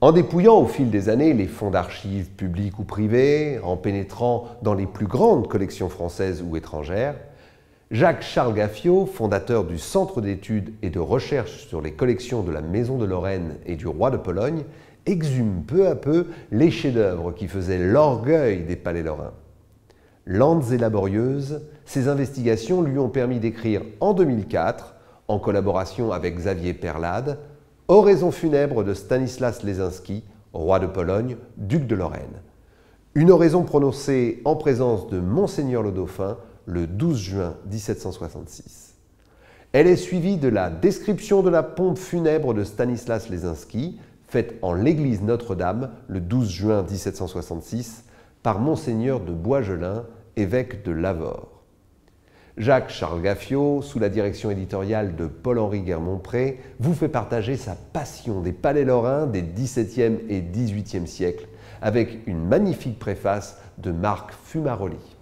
En dépouillant au fil des années les fonds d'archives publics ou privés, en pénétrant dans les plus grandes collections françaises ou étrangères, Jacques-Charles Gaffiot, fondateur du Centre d'études et de recherche sur les collections de la Maison de Lorraine et du Roi de Pologne, exhume peu à peu les chefs-d'œuvre qui faisaient l'orgueil des palais lorrains. Lentes et laborieuses, ces investigations lui ont permis d'écrire en 2004, en collaboration avec Xavier Perlade, Oraison funèbre de Stanislas Lesinski, roi de Pologne, duc de Lorraine. Une oraison prononcée en présence de Monseigneur le Dauphin le 12 juin 1766. Elle est suivie de la description de la pompe funèbre de Stanislas Lesinski, faite en l'église Notre-Dame le 12 juin 1766 par Monseigneur de Boisgelin, évêque de Lavore. Jacques-Charles Gaffiot, sous la direction éditoriale de Paul-Henri Guermont-Pré, vous fait partager sa passion des palais lorrains des 17 et 18e siècles, avec une magnifique préface de Marc Fumaroli.